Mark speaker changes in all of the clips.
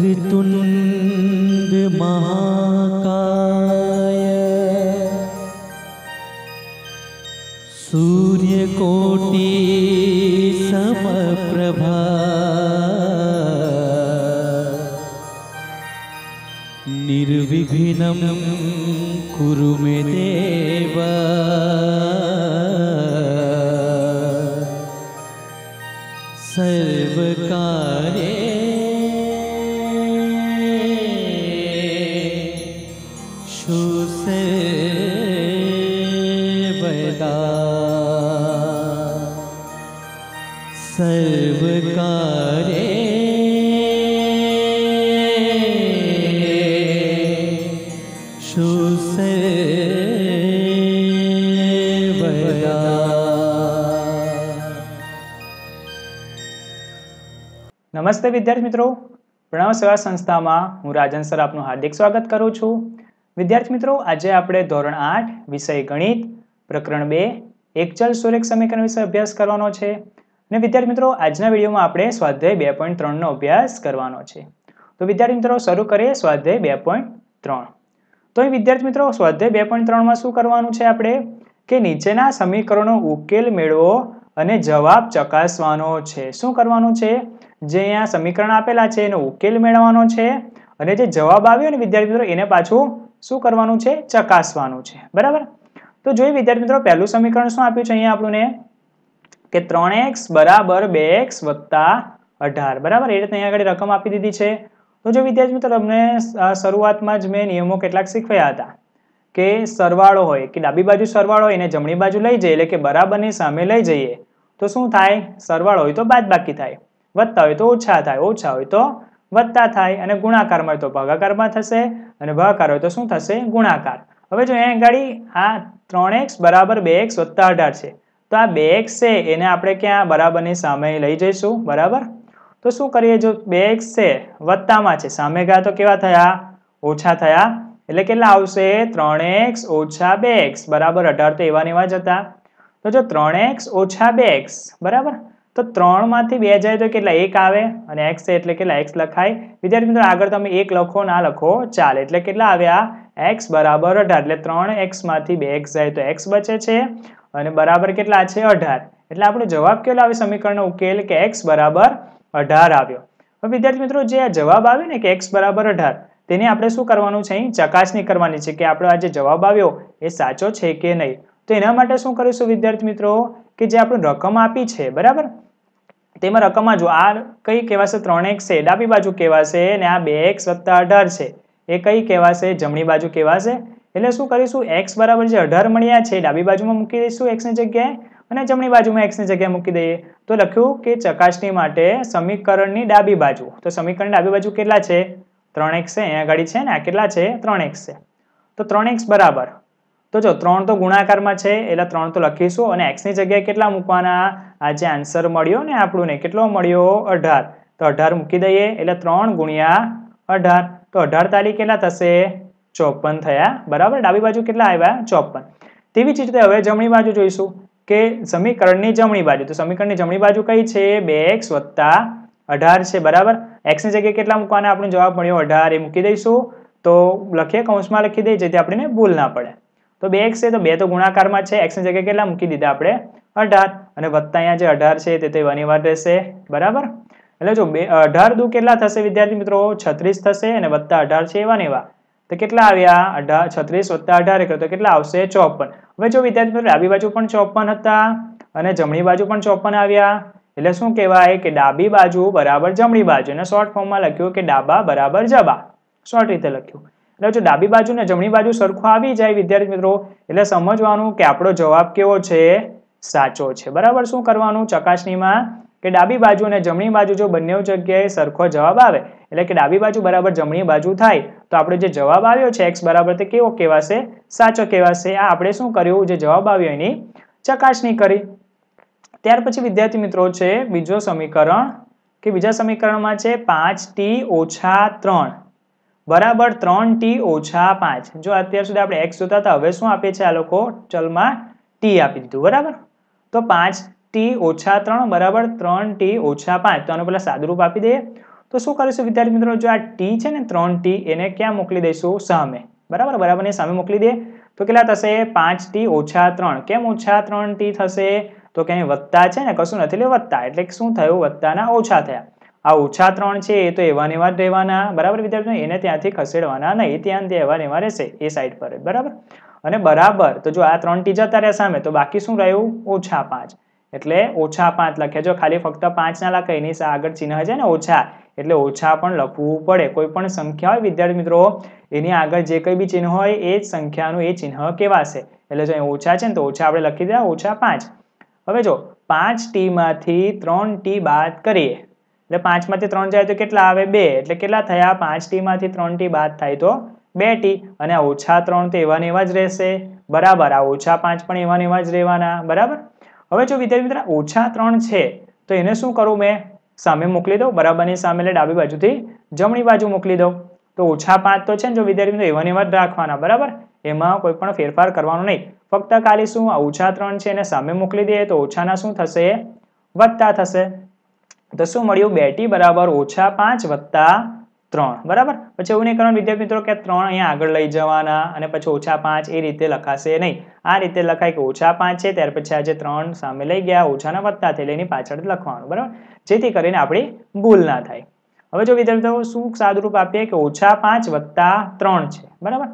Speaker 1: ऋतुनन्द महाकाय सूर्यकोटि समप्रभा कुरु मे सर्वकारे शुसे वदा सर्व નમસ્તે વિદ્યાર્થી મિત્રો પ્રણવ સેવા સંસ્થામાં હું રાજન સર આપનું હાર્દિક સ્વાગત કરું છું વિદ્યાર્થી મિત્રો આજે આપણે ધોરણ આઠ વિષય ગણિત પ્રકરણ બે એકચલ સુરેખ સમીકરણ વિશે અભ્યાસ કરવાનો છે અને વિદ્યાર્થી મિત્રો આજના વિડીયોમાં આપણે સ્વાધ્યાય બે પોઈન્ટ ત્રણનો અભ્યાસ કરવાનો છે તો વિદ્યાર્થી મિત્રો શરૂ કરીએ સ્વાધ્યાય બે પોઈન્ટ ત્રણ તો અહીં વિદ્યાર્થી મિત્રો સ્વાધ્યાય બે પોઈન્ટ ત્રણમાં શું કરવાનું છે આપણે કે નીચેના સમીકરણો ઉકેલ મેળવો અને જવાબ ચકાસવાનો છે શું કરવાનું છે જે અહીંયા સમીકરણ આપેલા છે એનો ઉકેલ મેળવવાનો છે અને જે જવાબ આવ્યો ને વિદ્યાર્થી મિત્રો એને પાછું શું કરવાનું છે ચકાસવાનું છે બરાબર તો જોઈ વિદ્યાર્થી મિત્રો પહેલું સમીકરણ શું આપ્યું છે અહીંયા આપણને કે ત્રણ એક્સ બરાબર બે એક્સ વત્તા અઢાર બરાબર એ રીતે અહીંયા આગળ રકમ આપી દીધી છે તો જો વિદ્યાર્થી મિત્રો તમને શરૂઆતમાં જ મેં નિયમો કેટલાક શીખવ્યા હતા કે સરવાળો હોય કે ડાબી બાજુ સરવાળો હોય એને જમણી બાજુ લઈ જઈએ એટલે કે બરાબરની સામે લઈ જઈએ તો શું થાય સરવાળો હોય તો બાદબાકી થાય વધતા હોય તો ઓછા થાય ઓછા હોય તો વધતા થાય અને ગુણાકારમાં હોય તો ભાગાકારમાં થશે અને ભાગાકાર હોય તો શું થશે ગુણાકાર હવે જો અહીંયા ગાડી આ ત્રણ એક્સ બરાબર બે એક્સ વત્તા અઢાર છે તો આ બે એક્સ છે એને આપણે ક્યાં બરાબરની સામે લઈ જઈશું બરાબર તો શું કરીએ જો બે એક્સ છે વત્તામાં છે સામે ગયા તો કેવા થયા ઓછા થયા એટલે કેટલા આવશે ત્રણ એક્સ ઓછા બે એક્સ બરાબર અઢાર તો એવા નેવા જ હતા તો જો ત્રણ એક્સ ઓછા બે એક્સ બરાબર તો ત્રણમાંથી બે જાય તો કેટલા એક આવે અને એક્સ એટલે કેટલા એક્સ લખાય વિદ્યાર્થી મિત્રો આગળ તમે એક લખો ના લખો ચાલે એટલે કેટલા આવ્યા એક્સ બરાબર અઢાર એટલે ત્રણ એક્સમાંથી બે એક્સ જાય તો એક્સ બચે છે અને બરાબર કેટલા છે અઢાર એટલે આપણો જવાબ કેટલો આવે સમીકરણનો ઉકેલ કે એક્સ બરાબર અઢાર આવ્યો હવે વિદ્યાર્થી મિત્રો જે આ જવાબ આવ્યો ને કે એક્સ બરાબર અઢાર તેને આપણે શું કરવાનું છે અહીં ચકાસણી કરવાની છે કે આપણો આ જે જવાબ આવ્યો એ સાચો છે કે નહીં તો એના માટે શું કરીશું વિદ્યાર્થી મિત્રો કે જે આપણે રકમ આપી છે બરાબર તેમાં રકમમાં જો આ કઈ કહેવાશે ત્રણ એક્સ છે ડાબી બાજુ કહેવાશે અને આ બે એક્સ વત્તા અઢાર છે એ કઈ કહેવાશે જમણી બાજુ કહેવાશે એટલે શું કરીશું એક્સ બરાબર જે અઢાર મળ્યા છે ડાબી બાજુમાં મૂકી દઈશું એક્સની જગ્યાએ અને જમણી બાજુમાં એક્સની જગ્યાએ મૂકી દઈએ તો લખ્યું કે ચકાસણી માટે સમીકરણની ડાબી બાજુ તો સમીકરણ ડાબી બાજુ કેટલા છે ત્રણ એક્સ છે અહીંયા ગાડી છે ને આ કેટલા છે ત્રણ એક્સ છે તો ત્રણ એક્સ બરાબર તો જો ત્રણ તો ગુણાકારમાં છે એટલે ત્રણ તો લખીશું અને એક્સની જગ્યાએ કેટલા મૂકવાના આજે આન્સર મળ્યો ને આપણને કેટલો મળ્યો અઢાર તો અઢાર મૂકી દઈએ એટલે ત્રણ ગુણ્યા અઢાર તો અઢાર તારીખ કેટલા થશે ચોપન થયા બરાબર ડાબી બાજુ કેટલા આવ્યા ચોપન તેવી જ રીતે હવે જમણી બાજુ જોઈશું કે સમીકરણની જમણી બાજુ તો સમીકરણની જમણી બાજુ કઈ છે બે એક્સ અઢાર છે બરાબર એક્સની જગ્યાએ કેટલા મૂકવાના આપણો જવાબ મળ્યો અઢાર એ મૂકી દઈશું તો લખીએ કૌંસમાં લખી દઈએ જેથી આપણને ભૂલ ના પડે તો બે એક્સ છે તો બે તો ગુણાકારમાં છે એક્સની જગ્યાએ કેટલા મૂકી દીધા આપણે અઢાર અને વત્તા અહીંયા જે અઢાર છે તે અનિવાર રહેશે બરાબર એટલે જો બે અઢાર દુ કેટલા થશે વિદ્યાર્થી મિત્રો છત્રીસ થશે અને વત્તા અઢાર છે એવા ને એવા તો કેટલા આવ્યા અઢાર છત્રીસ વત્તા અઢાર કરે તો કેટલા આવશે ચોપન હવે જો વિદ્યાર્થી મિત્રો ડાબી બાજુ પણ ચોપન હતા અને જમણી બાજુ પણ ચોપન આવ્યા એટલે શું કહેવાય કે ડાબી બાજુ બરાબર જમણી બાજુ અને શોર્ટ ફોર્મમાં લખ્યું કે ડાબા બરાબર જબા શોર્ટ રીતે લખ્યું એટલે જો ડાબી બાજુ ને જમણી બાજુ સરખું આવી જાય વિદ્યાર્થી મિત્રો એટલે સમજવાનું કે આપણો જવાબ કેવો છે સાચો છે બરાબર શું કરવાનું ચકાસણીમાં કે ડાબી બાજુ અને જમણી બાજુ જો બંને જગ્યાએ સરખો જવાબ આવે એટલે કે ડાબી બાજુ બરાબર જમણી બાજુ થાય તો આપણો જે જવાબ આવ્યો છે એક્સ બરાબર તે કેવો કહેવાશે સાચો કહેવાશે આ આપણે શું કર્યું જે જવાબ આવ્યો એની ચકાસણી કરી ત્યાર પછી વિદ્યાર્થી મિત્રો છે બીજો સમીકરણ કે બીજા સમીકરણમાં છે પાંચ ટી ઓછા ત્રણ બરાબર ત્રણ ટી ઓછા પાંચ જો અત્યાર સુધી આપણે એક્સ જોતા હતા હવે શું આપીએ છે આ લોકો ચલમાં ટી આપી દીધું બરાબર તો પાંચ ટી ઓછા ત્રણ બરાબર ત્રણ ટી ઓછા પાંચ તો આનું પહેલાં સાદુરૂપ આપી દઈએ તો શું કરીશું વિદ્યાર્થી મિત્રો જો આ ટી છે ને ત્રણ ટી એને ક્યાં મોકલી દઈશું સામે બરાબર બરાબર ને સામે મોકલી દઈએ તો કેટલા થશે પાંચ ટી ઓછા ત્રણ કેમ ઓછા ત્રણ ટી થશે તો કે અહીં વત્તા છે ને કશું નથી એટલે વત્તા એટલે શું થયું વત્તાના ઓછા થયા આ ઓછા ત્રણ છે એ તો એવા એવા રહેવાના બરાબર વિદ્યાર્થીઓ એને ત્યાંથી ખસેડવાના નહીં ત્યાં એવા એવા રહેશે એ સાઈડ પર બરાબર અને બરાબર તો જો આ ત્રણ ટી ત્રીજા તાર્યા સામે તો બાકી શું રહ્યું ઓછા પાંચ એટલે ઓછા પાંચ લખે જો ખાલી ફક્ત પાંચ ના લખે એની આગળ ચિહ્ન છે ને ઓછા એટલે ઓછા પણ લખવું પડે કોઈ પણ સંખ્યા હોય વિદ્યાર્થી મિત્રો એની આગળ જે કંઈ બી ચિહ્ન હોય એ જ સંખ્યાનું એ ચિહ્ન કહેવાશે એટલે જો અહીં ઓછા છે ને તો ઓછા આપણે લખી દીધા ઓછા પાંચ હવે જો પાંચ ટીમાંથી ત્રણ ટી બાદ કરીએ એટલે પાંચમાંથી ત્રણ જાય તો કેટલા આવે બે એટલે કેટલા થયા પાંચ ટીમાંથી ત્રણ ટી બાદ થાય તો બે ટી અને આ ઓછા ત્રણ તો એવા ને એવા જ રહેશે બરાબર આ ઓછા પાંચ પણ એવા ને એવા જ રહેવાના બરાબર હવે જો વિદ્યાર્થી મિત્ર ઓછા ત્રણ છે તો એને શું કરું મેં સામે મોકલી દઉં બરાબરની સામે એટલે ડાબી બાજુથી જમણી બાજુ મોકલી દઉં તો ઓછા પાંચ તો છે ને જો વિદ્યાર્થી મિત્રો એવાને એવા જ રાખવાના બરાબર એમાં કોઈ પણ ફેરફાર કરવાનો નહીં ફક્ત ખાલી શું આ ઓછા ત્રણ છે એને સામે મોકલી દઈએ તો ઓછાના શું થશે વત્તા થશે તો શું મળ્યું બેટી બરાબર ઓછા પાંચ વત્તા ત્રણ બરાબર પછી એવું નહીં કરવાનું વિદ્યાર્થી મિત્રો કે ત્રણ અહીંયા આગળ લઈ જવાના અને પછી ઓછા પાંચ એ રીતે લખાશે નહીં આ રીતે લખાય કે ઓછા પાંચ છે ત્યાર પછી આજે ત્રણ સામે લઈ ગયા ઓછાના વત્તા થઈ એની પાછળ લખવાનું બરાબર જેથી કરીને આપણી ભૂલ ના થાય હવે જો વિદ્યાર્થી મિત્રો શું સાદરૂપ આપીએ કે ઓછા પાંચ વત્તા ત્રણ છે બરાબર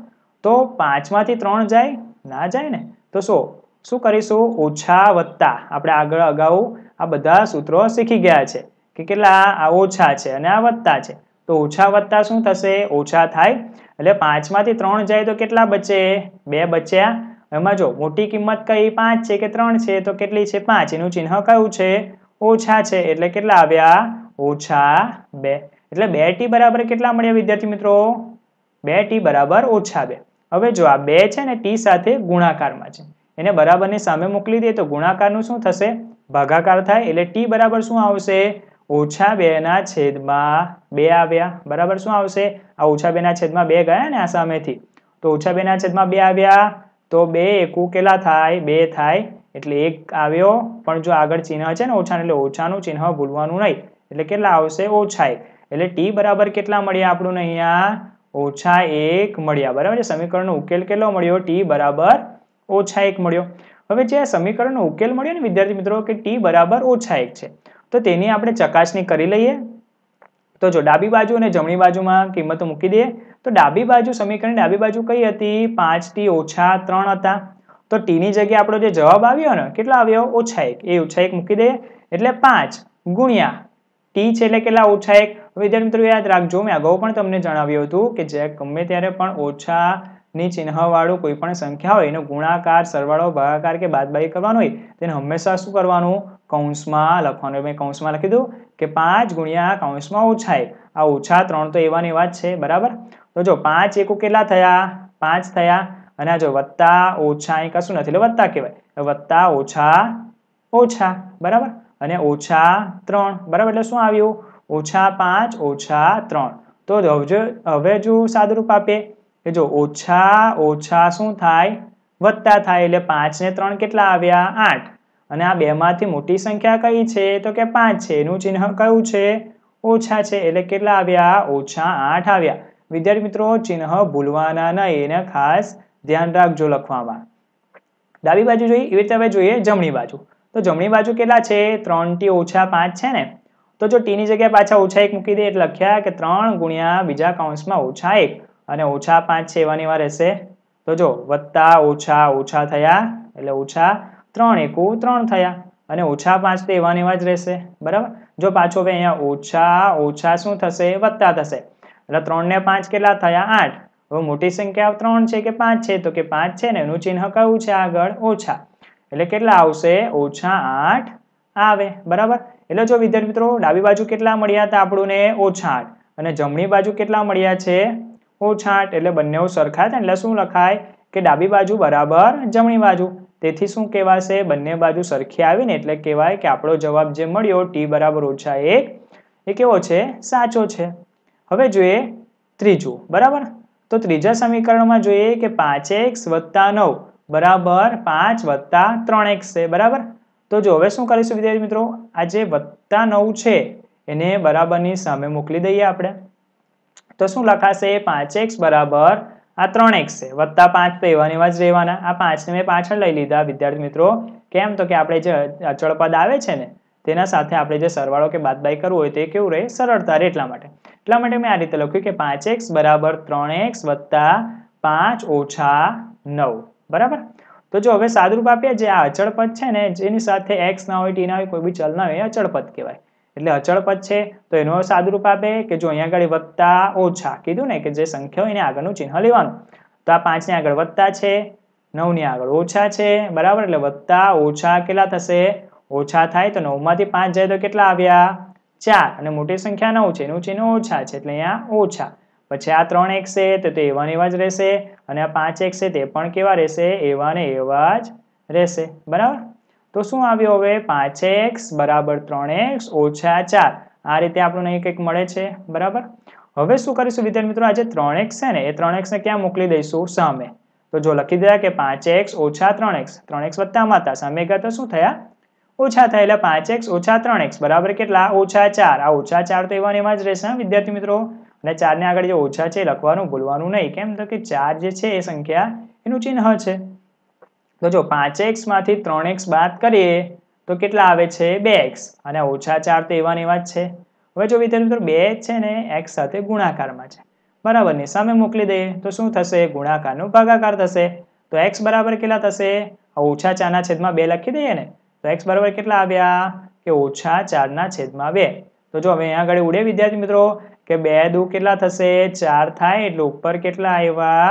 Speaker 1: તો પાંચમાંથી ત્રણ જાય ના જાય ને તો શું શું કરીશું ઓછા વત્તા આપણે આગળ અગાઉ આ બધા સૂત્રો શીખી ગયા છે કે કેટલા આ ઓછા છે અને આ વત્તા છે તો ઓછા વત્તા શું થશે ઓછા થાય એટલે પાંચમાંથી ત્રણ જાય તો કેટલા બચે બે બચ્યા એમાં જો મોટી કિંમત કઈ પાંચ છે કે ત્રણ છે તો કેટલી છે પાંચ એનું ચિહ્ન કયું છે ઓછા છે એટલે કેટલા આવ્યા ઓછા બે એટલે બે ટી બરાબર કેટલા મળ્યા વિદ્યાર્થી મિત્રો બે ટી બરાબર ઓછા બે હવે જો આ બે છે ને ટી સાથે ગુણાકારમાં છે એને બરાબરની સામે મોકલી દઈએ તો ગુણાકારનું શું થશે ભાગાકાર થાય એટલે ટી બરાબર શું આવશે ઓછા બેના છેદમાં બે આવ્યા બરાબર શું આવશે આ ઓછા બેના છેદમાં બે ગયા ને આ સામેથી તો ઓછા બેના છેદમાં બે આવ્યા તો બે એકુ કેટલા થાય બે થાય એટલે એક આવ્યો પણ જો આગળ ચિહ્ન છે ને ઓછાનું એટલે ઓછાનું ચિહ્ન ભૂલવાનું નહીં એટલે કેટલા આવશે ઓછાય એટલે ટી બરાબર કેટલા મળ્યા આપણને અહીંયા ઓછા એક મળ્યા બરાબર છે સમીકરણનો ઉકેલ કેટલો મળ્યો ટી બરાબર ઓછા એક મળ્યો હવે જે સમીકરણનો ઉકેલ મળ્યો ને વિદ્યાર્થી મિત્રો કે ટી બરાબર ઓછા એક છે તો તેની આપણે ચકાસણી કરી લઈએ તો જો ડાબી બાજુ અને જમણી બાજુમાં કિંમતો મૂકી દઈએ તો ડાબી બાજુ સમીકરણ ડાબી બાજુ કઈ હતી પાંચ ટી ઓછા ત્રણ હતા તો ટીની જગ્યાએ આપણો જે જવાબ આવ્યો ને કેટલા આવ્યો ઓછા એક એ ઓછા એક મૂકી દઈએ એટલે પાંચ ગુણ્યા ટી છે એટલે કેટલા ઓછા એક વિદ્યાર્થી મિત્રો યાદ રાખજો મેં અગાઉ પણ તમને જણાવ્યું હતું કે જે ગમે ત્યારે પણ ઓછા ની ચિહ્નવાળું કોઈ પણ સંખ્યા હોય એનો ગુણાકાર સરવાળો ભાગાકાર કે બાદબાઈ કરવાનો હોય તેને હંમેશા શું કરવાનું કૌંસમાં લખવાનું મેં કૌંસમાં લખી દઉં કે પાંચ ગુણ્યા કૌંસમાં ઓછા એક આ ઓછા ત્રણ તો એવાની વાત છે બરાબર તો જો પાંચ એકો કેટલા થયા પાંચ થયા અને આ જો વત્તા ઓછા એ કશું નથી એટલે વત્તા કહેવાય વત્તા ઓછા ઓછા બરાબર અને ઓછા ત્રણ બરાબર એટલે શું આવ્યું ઓછા પાંચ ઓછા ત્રણ તો હવે હવે જો સાદુરૂપ આપે કે જો ઓછા ઓછા શું થાય વત્તા થાય એટલે પાંચ ને ત્રણ કેટલા આવ્યા આઠ અને આ બેમાંથી મોટી સંખ્યા કઈ છે તો કે પાંચ છે એનું ચિહ્ન કયું છે ઓછા છે એટલે કેટલા આવ્યા ઓછા આઠ આવ્યા વિદ્યાર્થી મિત્રો ચિહ્ન ભૂલવાના નહીં એને ખાસ ધ્યાન રાખજો લખવામાં ડાબી બાજુ જોઈએ એવી રીતે હવે જોઈએ જમણી બાજુ તો જમણી બાજુ કેટલા છે ત્રણથી ઓછા પાંચ છે ને તો જો ટીની જગ્યાએ પાછા ઓછા એક મૂકી દે એટલે લખ્યા કે ત્રણ ગુણ્યા બીજા કાઉન્સમાં ઓછા એક અને ઓછા પાંચ છે એવાની વાર રહેશે તો જો વત્તા ઓછા ઓછા થયા એટલે ઓછા ત્રણ એકુ ત્રણ થયા અને ઓછા પાંચ તો એવાને એવા જ રહેશે બરાબર જો પાછો હવે અહીંયા ઓછા ઓછા શું થશે વધતા થશે એટલે ત્રણને પાંચ કેટલા થયા આઠ હવે મોટી સંખ્યા ત્રણ છે કે પાંચ છે તો કે પાંચ છે ને એનું ચિહ્ન કયું છે આગળ ઓછા એટલે કેટલા આવશે ઓછા આઠ આવે બરાબર એટલે જો વિદ્યાર્થી મિત્રો ડાબી બાજુ કેટલા મળ્યા હતા આપણને ઓછા આઠ અને જમણી બાજુ કેટલા મળ્યા છે ઓછા આઠ એટલે બંને સરખા થાય એટલે શું લખાય કે ડાબી બાજુ બરાબર જમણી બાજુ તેથી શું કહેવાશે બંને બાજુ સરખી આવી ને એટલે કહેવાય કે આપણો જવાબ જે મળ્યો ટી બરાબર ઓછા એક એ કેવો છે સાચો છે હવે જોઈએ ત્રીજું બરાબર તો ત્રીજા સમીકરણમાં જોઈએ કે પાંચ એક્સ વત્તા નવ બરાબર પાંચ વત્તા ત્રણ એક્સ છે બરાબર તો જો હવે શું કરીશું વિદ્યાર્થી મિત્રો આ જે વત્તા નવ છે એને બરાબરની સામે મોકલી દઈએ આપણે તો શું લખાશે પાંચ એક્સ બરાબર આ ત્રણ એક્સ છે વત્તા પાંચ તો એવા જ રહેવાના આ પાંચને મેં પાછળ લઈ લીધા વિદ્યાર્થી મિત્રો કેમ તો કે આપણે જે અચળ પદ આવે છે ને તેના સાથે આપણે જે સરવાળો કે બાદબાઈ કરવું હોય તે કેવું રહે સરળતા રહે એટલા માટે એટલા માટે મેં આ રીતે લખ્યું કે પાંચ એક્સ બરાબર ત્રણ એક્સ વત્તા પાંચ ઓછા નવ બરાબર તો જો હવે સાદુરૂપ આપીએ જે આ અચળપદ છે ને જેની સાથે એક્સ ના હોય ટી ના હોય કોઈ બી ચલ ના હોય એ અચળપદ કહેવાય એટલે અચળ પદ છે તો એનો સાદુરૂપ આપે કે જો અહીંયા આગળ વત્તા ઓછા કીધું ને કે જે સંખ્યા હોય એને આગળનું ચિહ્ન લેવાનું તો આ પાંચને આગળ વત્તા છે નવની આગળ ઓછા છે બરાબર એટલે વત્તા ઓછા કેટલા થશે ઓછા થાય તો નવમાંથી પાંચ જાય તો કેટલા આવ્યા ચાર અને મોટી સંખ્યા નવ છે એનું ચિહ્ન ઓછા છે એટલે અહીંયા ઓછા પછી આ ત્રણ એક છે તો તે એવા ને એવા જ રહેશે અને આ પાંચ એક છે તે પણ કેવા રહેશે એવા ને એવા જ રહેશે બરાબર તો શું આવ્યો હવે પાંચ એક્સ બરાબર ત્રણ એક્સ ઓછા ચાર આ રીતે આપણને એક એક મળે છે બરાબર હવે શું કરીશું વિદ્યાર્થી મિત્રો આજે ત્રણ એક્સ છે ને એ ત્રણ એક્સને ક્યાં મોકલી દઈશું સામે તો જો લખી દીધા કે પાંચ એક્સ ઓછા ત્રણ એક્સ ત્રણ એક્સ વત્તા માતા સામે ગયા તો શું થયા ઓછા થાય એટલે પાંચ એક્સ ઓછા ત્રણ એક્સ બરાબર કેટલા ઓછા ચાર આ ઓછા ચાર તો એવા એમાં જ રહેશે વિદ્યાર્થી મિત્રો અને ચારને આગળ જે ઓછા છે લખવાનું ભૂલવાનું નહીં કેમ તો કે ચાર જે છે એ સંખ્યા એનું ચિહ્ન છે તો જો પાંચ એક્સમાંથી ત્રણ એક્સ બાદ કરીએ તો કેટલા આવે છે બે એક્સ અને ઓછા ચાર તો એવાની વાત છે હવે જો વિદ્યાર્થી મિત્રો બે છે ને એક્સ સાથે ગુણાકારમાં છે બરાબર બરાબરની સામે મોકલી દઈએ તો શું થશે ગુણાકારનો ભાગાકાર થશે તો એક્સ બરાબર કેટલા થશે ઓછા ચારના છેદમાં બે લખી દઈએ ને તો એક્સ બરાબર કેટલા આવ્યા કે ઓછા ચારના છેદમાં બે તો જો હવે અહીંયા આગળ ઉડે વિદ્યાર્થી મિત્રો કે બે દુ કેટલા થશે ચાર થાય એટલે ઉપર કેટલા આવ્યા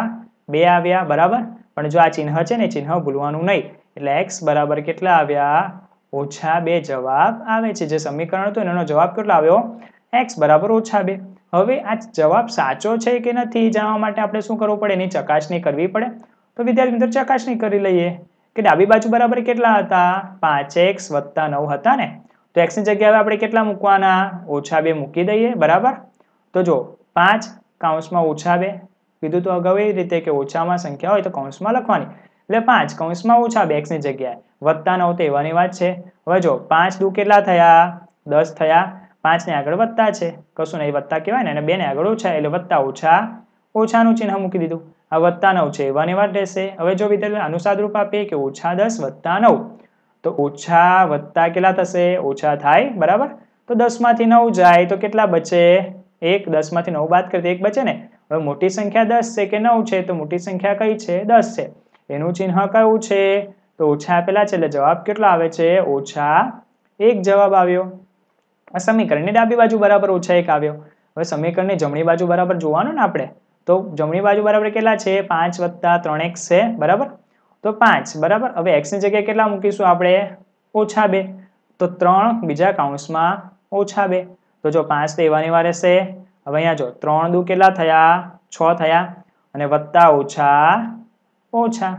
Speaker 1: બે આવ્યા બરાબર પણ જો આ ચિહ્ન છે ને ચિહ્ન ભૂલવાનું નહીં એટલે એક્સ બરાબર કેટલા આવ્યા ઓછા બે જવાબ આવે છે જે સમીકરણ હતું એનો જવાબ કેટલો આવ્યો એક્સ બરાબર ઓછા બે હવે આ જવાબ સાચો છે કે નથી જાણવા માટે આપણે શું કરવું પડે એની ચકાસણી કરવી પડે તો વિદ્યાર્થી મિત્રો ચકાસણી કરી લઈએ કે ડાબી બાજુ બરાબર કેટલા હતા પાંચ એક્સ વત્તા નવ હતા ને તો એક્સની જગ્યાએ આપણે કેટલા મૂકવાના ઓછા બે મૂકી દઈએ બરાબર તો જો પાંચ કાઉન્સમાં ઓછા બે કીધું તો અગાઉ એ રીતે કે ઓછામાં સંખ્યા હોય તો કૌંસમાં લખવાની એટલે પાંચ કૌંસમાં ઓછા બે એક્સની જગ્યાએ વધતા નવ તો એવાની વાત છે હવે જો પાંચ દુ કેટલા થયા દસ થયા પાંચને આગળ વધતા છે કશું નહીં વધતા કહેવાય ને અને બેને આગળ ઓછા એટલે વધતા ઓછા ઓછાનું ચિહ્ન મૂકી દીધું આ વધતા નવ છે એવાની વાત રહેશે હવે જો વિદ્યાર્થી અનુસાદ રૂપ આપીએ કે ઓછા દસ વધતા નવ તો ઓછા વધતા કેટલા થશે ઓછા થાય બરાબર તો દસમાંથી નવ જાય તો કેટલા બચે એક દસમાંથી નવ બાદ કરી એક બચે ને હવે મોટી સંખ્યા દસ છે કે નવ છે તો મોટી સંખ્યા કઈ છે દસ છે એનું ચિહ્ન કયું છે તો ઓછા આપેલા છે એટલે જવાબ કેટલો આવે છે ઓછા એક જવાબ આવ્યો આ સમીકરણની ડાબી બાજુ બરાબર ઓછા એક આવ્યો હવે સમીકરણની જમણી બાજુ બરાબર જોવાનું ને આપણે તો જમણી બાજુ બરાબર કેટલા છે પાંચ વત્તા ત્રણ એક્સ છે બરાબર તો પાંચ બરાબર હવે એક્સની જગ્યાએ કેટલા મૂકીશું આપણે ઓછા બે તો ત્રણ બીજા કાઉન્ટ્સમાં ઓછા બે તો જો પાંચ તો એવાની વાર રહેશે હવે અહીંયા જો ત્રણ દુ કેટલા થયા છ થયા અને વત્તા ઓછા ઓછા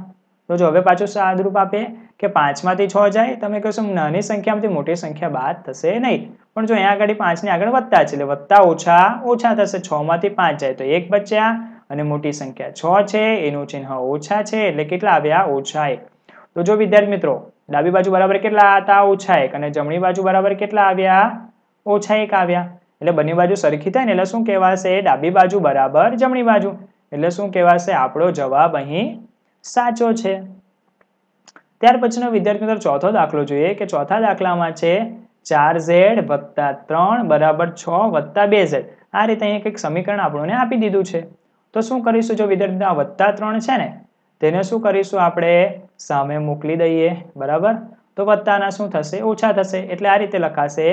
Speaker 1: તો જો હવે પાછું સાદરૂપ આપે કે પાંચમાંથી છ જાય તમે કહેશો નાની સંખ્યામાંથી મોટી સંખ્યા બાદ થશે નહીં પણ જો અહીંયા આગળ પાંચની આગળ વધતા છે એટલે વધતા ઓછા ઓછા થશે છમાંથી પાંચ જાય તો એક બચ્યા અને મોટી સંખ્યા છ છે એનું ચિહ્ન ઓછા છે એટલે કેટલા આવ્યા ઓછા એક તો જો વિદ્યાર્થી મિત્રો ડાબી બાજુ બરાબર કેટલા હતા ઓછા એક અને જમણી બાજુ બરાબર કેટલા આવ્યા ઓછા એક આવ્યા એટલે બંને બાજુ સરખી થાય ને એટલે શું કહેવાશે ડાબી બાજુ બરાબર જમણી બાજુ એટલે શું કહેવાશે આપણો જવાબ અહીં સાચો છે ત્યાર પછીનો વિદ્યાર્થી મિત્રો ચોથો દાખલો જોઈએ કે ચોથા દાખલામાં છે ચાર ઝેડ વત્તા ત્રણ બરાબર છ વત્તા બે ઝેડ આ રીતે અહીંયા કંઈક સમીકરણ આપણને આપી દીધું છે તો શું કરીશું જો વિદ્યાર્થી આ વત્તા ત્રણ છે ને તેને શું કરીશું આપણે સામે મોકલી દઈએ બરાબર તો વત્તાના શું થશે ઓછા થશે એટલે આ રીતે લખાશે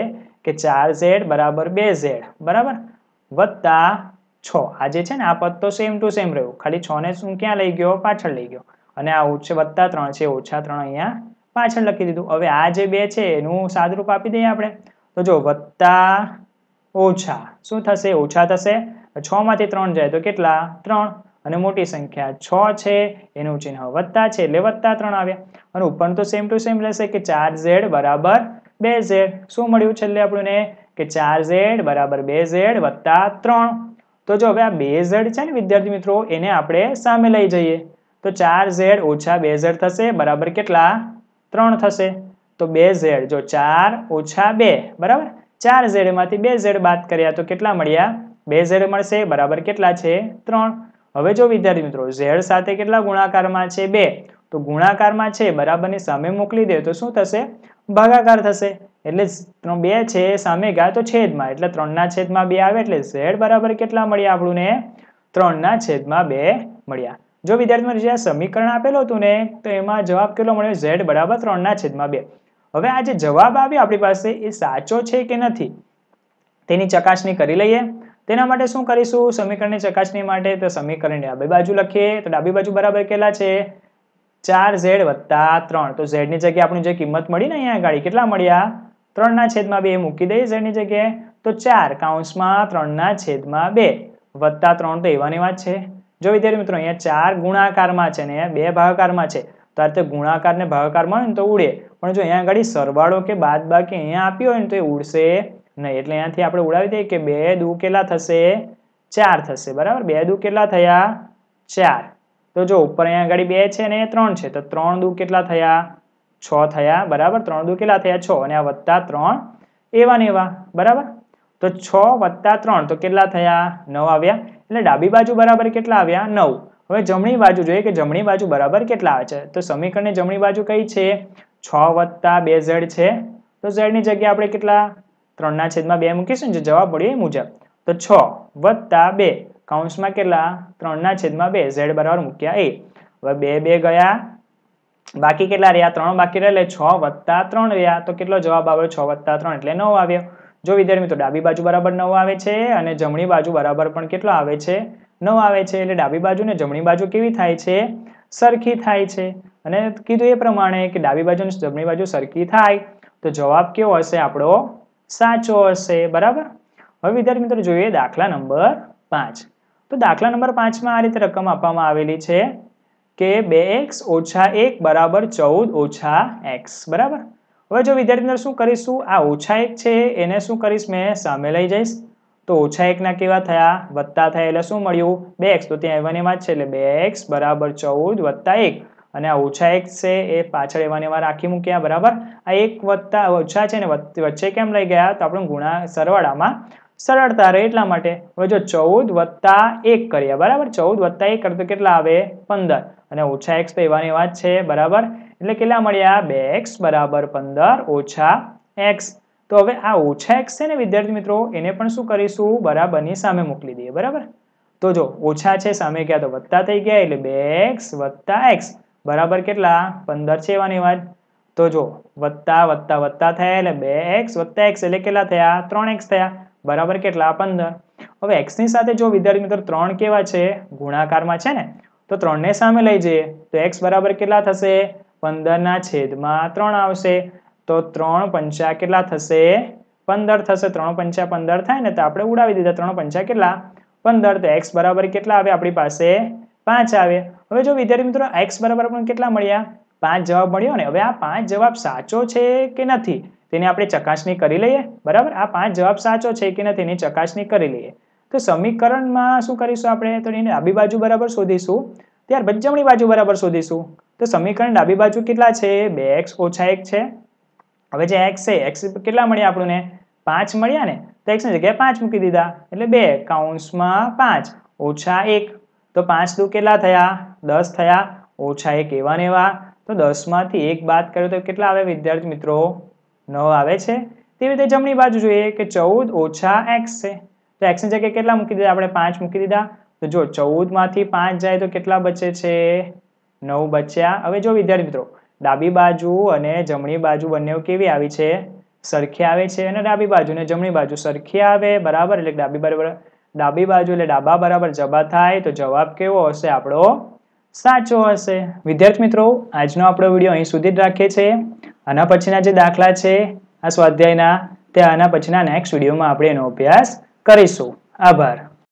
Speaker 1: કે ચાર ઝેડ બરાબર બે ઝેડ બરાબર વત્તા છ આ જે છે ને આ પદ તો સેમ ટુ સેમ રહ્યું ખાલી છ ને શું ક્યાં લઈ ગયો પાછળ લઈ ગયો અને આ ઓછે વત્તા ત્રણ છે ઓછા ત્રણ અહીંયા પાછળ લખી દીધું હવે આ જે બે છે એનું સાદરૂપ આપી દઈએ આપણે તો જો વત્તા ઓછા શું થશે ઓછા થશે છ માંથી ત્રણ જાય તો કેટલા ત્રણ અને મોટી સંખ્યા છ છે એનું ચિહ્ન વત્તા છે એટલે વત્તા ત્રણ આવ્યા અને ઉપર તો સેમ ટુ સેમ રહેશે કે ચાર ઝેડ બરાબર બે ઝેડ શું મળ્યું છેલ્લે આપણને કે ચાર ઝેડ બરાબર બે ઝેડ વત્તા ત્રણ તો જો હવે આ બે ઝેડ છે ને વિદ્યાર્થી મિત્રો એને આપણે સામે લઈ જઈએ તો ચાર ઝેડ ઓછા બે ઝેડ થશે બરાબર કેટલા ત્રણ થશે તો બે ઝેડ જો ચાર ઓછા બે બરાબર ચાર ઝેડમાંથી બે ઝેડ બાદ કર્યા તો કેટલા મળ્યા બે ઝેડ મળશે બરાબર કેટલા છે ત્રણ હવે જો વિદ્યાર્થી મિત્રો ઝેડ સાથે કેટલા ગુણાકારમાં છે બે તો ગુણાકારમાં છે બરાબરની સામે મોકલી દે તો શું થશે ભાગાકાર થશે એટલે બે છે સામે ગયા તો છેદમાં એટલે ત્રણના છેદમાં બે આવે એટલે ઝેડ બરાબર કેટલા મળ્યા આપણને ત્રણના છેદમાં બે મળ્યા જો વિદ્યાર્થી મિત્રો જે સમીકરણ આપેલું હતું ને તો એમાં જવાબ કેટલો મળ્યો ઝેડ બરાબર ત્રણના છેદમાં બે હવે આ જે જવાબ આવ્યો આપણી પાસે એ સાચો છે કે નથી તેની ચકાસણી કરી લઈએ તેના માટે શું કરીશું સમીકરણની ચકાસણી માટે તો સમીકરણની ડાબી બાજુ લખીએ તો ડાબી બાજુ બરાબર કેટલા છે ચાર ઝેડ વત્તા ત્રણ તો ઝેડની જગ્યાએ આપણી જે કિંમત મળી ને અહીંયા ગાડી કેટલા મળ્યા ત્રણના છેદમાં બે મૂકી દઈએ ઝેડની જગ્યાએ તો ચાર કાઉન્સમાં ત્રણના છેદમાં બે વત્તા ત્રણ તો એવાની વાત છે જો વિદ્યાર્થી મિત્રો અહીંયા ચાર ગુણાકારમાં છે ને અહીંયા બે ભાગાકારમાં છે તો આ રીતે ગુણાકારને ભાગાકારમાં હોય ને તો ઉડે પણ જો અહીંયા આગળ સરવાળો કે બાદ બાકી અહીંયા આપ્યો હોય ને તો એ ઉડશે નહીં એટલે અહીંયાથી આપણે ઉડાવી દઈએ કે બે દુ કેટલા થશે ચાર થશે બરાબર બે દુ કેટલા થયા ચાર તો જો ઉપર અહીંયા આગળ બે છે અને ત્રણ છે તો ત્રણ દુ કેટલા થયા છ થયા બરાબર ત્રણ દુ કેટલા થયા છ અને આ વત્તા ત્રણ એવા ને એવા બરાબર તો છ વત્તા ત્રણ તો કેટલા થયા નવ આવ્યા એટલે ડાબી બાજુ બરાબર કેટલા આવ્યા નવ હવે જમણી બાજુ જોઈએ કે જમણી બાજુ બરાબર કેટલા આવે છે તો સમીકરણની જમણી બાજુ કઈ છે છ વત્તા બે ઝેડ છે તો ઝેડની જગ્યાએ આપણે કેટલા ત્રણના છેદમાં બે મૂકીશું જે જવાબ મળ્યો એ મુજબ તો છ વત્તા બે કૌંસમાં કેટલા ત્રણના છેદમાં બે ઝેડ બરાબર મૂક્યા એ હવે બે બે ગયા બાકી કેટલા રહ્યા ત્રણ બાકી રહ્યા એટલે છ વત્તા ત્રણ રહ્યા તો કેટલો જવાબ આવ્યો છ વત્તા ત્રણ એટલે નવ આવ્યો જો વિદ્યાર્થી મિત્રો ડાબી બાજુ બરાબર નવ આવે છે અને જમણી બાજુ બરાબર પણ કેટલો આવે છે નવ આવે છે એટલે ડાબી બાજુ ને જમણી બાજુ કેવી થાય છે સરખી થાય છે અને કીધું એ પ્રમાણે કે ડાબી બાજુ અને જમણી બાજુ સરખી થાય તો જવાબ કેવો હશે આપણો સાચો હશે બરાબર હવે વિદ્યાર્થી મિત્રો જોઈએ દાખલા નંબર પાંચ તો દાખલા નંબર પાંચમાં આ રીતે રકમ આપવામાં આવેલી છે કે બે એક્સ ઓછા એક બરાબર ચૌદ ઓછા એક્સ બરાબર હવે જો વિદ્યાર્થી અંદર શું કરીશું આ ઓછા એક છે એને શું કરીશ મેં સામે લઈ જઈશ તો ઓછા એકના કેવા થયા વત્તા થયા એટલે શું મળ્યું બે એક્સ તો ત્યાં એવાને વાત છે એટલે બે એક્સ બરાબર ચૌદ વત્તા એક અને આ ઓછા એક છે એ પાછળ એવાને એવા રાખી મૂક્યા બરાબર આ એક વત્તા ઓછા છે ને વચ્ચે કેમ લઈ ગયા તો આપણે ગુણા સરવાળામાં સરળતા રહે એટલા માટે હવે જો ચૌદ વત્તા એક કરીએ બરાબર ચૌદ વત્તા એક કરતો કેટલા આવે પંદર અને ઓછા એક્સ તો એવાની વાત છે બરાબર એટલે કેટલા મળ્યા બે એક્સ બરાબર પંદર ઓછા એક્સ તો હવે આ ઓછા એક્સ છે ને વિદ્યાર્થી મિત્રો એને પણ શું કરીશું બરાબરની સામે મોકલી દઈએ બરાબર તો જો ઓછા છે સામે ગયા તો વત્તા થઈ ગયા એટલે બે એક્સ વત્તા એક્સ બરાબર કેટલા પંદર છે એવાની વાત તો જો વત્તા વત્તા વત્તા થયા એટલે બે એક્સ વત્તા એક્સ એટલે કેટલા થયા ત્રણ એક્સ થયા બરાબર કેટલા પંદર હવે એક્સની સાથે જો વિદ્યાર્થી મિત્રો ત્રણ કેવા છે ગુણાકારમાં છે ને તો ત્રણને સામે લઈ જઈએ તો એક્સ બરાબર કેટલા થશે પંદરના છેદમાં ત્રણ આવશે તો ત્રણ પંચા કેટલા થશે પંદર થશે ત્રણ પંચા પંદર થાય ને તો આપણે ઉડાવી દીધા ત્રણ પંચા કેટલા પંદર તો એક્સ બરાબર કેટલા આવે આપણી પાસે પાંચ આવે હવે જો વિદ્યાર્થી મિત્રો એક્સ બરાબર પણ કેટલા મળ્યા પાંચ જવાબ મળ્યો ને હવે આ પાંચ જવાબ સાચો છે કે નથી તેની આપણે ચકાસણી કરી લઈએ બરાબર આ પાંચ જવાબ સાચો છે કે નથી એની ચકાસણી કરી લઈએ તો સમીકરણમાં શું કરીશું આપણે તો એની ડાબી બાજુ બરાબર શોધીશું ત્યારબાદ જમણી બાજુ બરાબર શોધીશું તો સમીકરણ ડાબી બાજુ કેટલા છે બે એક્સ ઓછા એક છે હવે જે એક્સ છે એક્સ કેટલા મળ્યા આપણને પાંચ મળ્યા ને તો એક્સની જગ્યાએ પાંચ મૂકી દીધા એટલે બે કાઉન્સમાં પાંચ ઓછા એક તો પાંચ દુ કેટલા થયા દસ થયા ઓછા એક એવા ને એવા તો દસમાંથી એક બાદ કર્યો તો કેટલા આવે વિદ્યાર્થી મિત્રો નવ આવે છે તેવી રીતે જમણી બાજુ જોઈએ કે ચૌદ ઓછા એક્સ છે તો એક્સની જગ્યાએ કેટલા મૂકી દીધા આપણે પાંચ મૂકી દીધા તો જો ચૌદમાંથી પાંચ જાય તો કેટલા બચે છે નવ બચ્યા હવે જો વિદ્યાર્થી મિત્રો ડાબી બાજુ અને જમણી બાજુ બંને કેવી આવી છે સરખી આવે છે અને ડાબી બાજુ અને જમણી બાજુ સરખી આવે બરાબર એટલે ડાબી બરાબર ડાબી બાજુ એટલે ડાબા બરાબર જબા થાય તો જવાબ કેવો હશે આપણો સાચો હશે વિદ્યાર્થી મિત્રો આજનો આપણો વિડીયો અહીં સુધી જ રાખે છે આના પછીના જે દાખલા છે આ સ્વાધ્યાયના તે આના પછીના નેક્સ્ટ વિડીયોમાં આપણે એનો અભ્યાસ કરીશું આભાર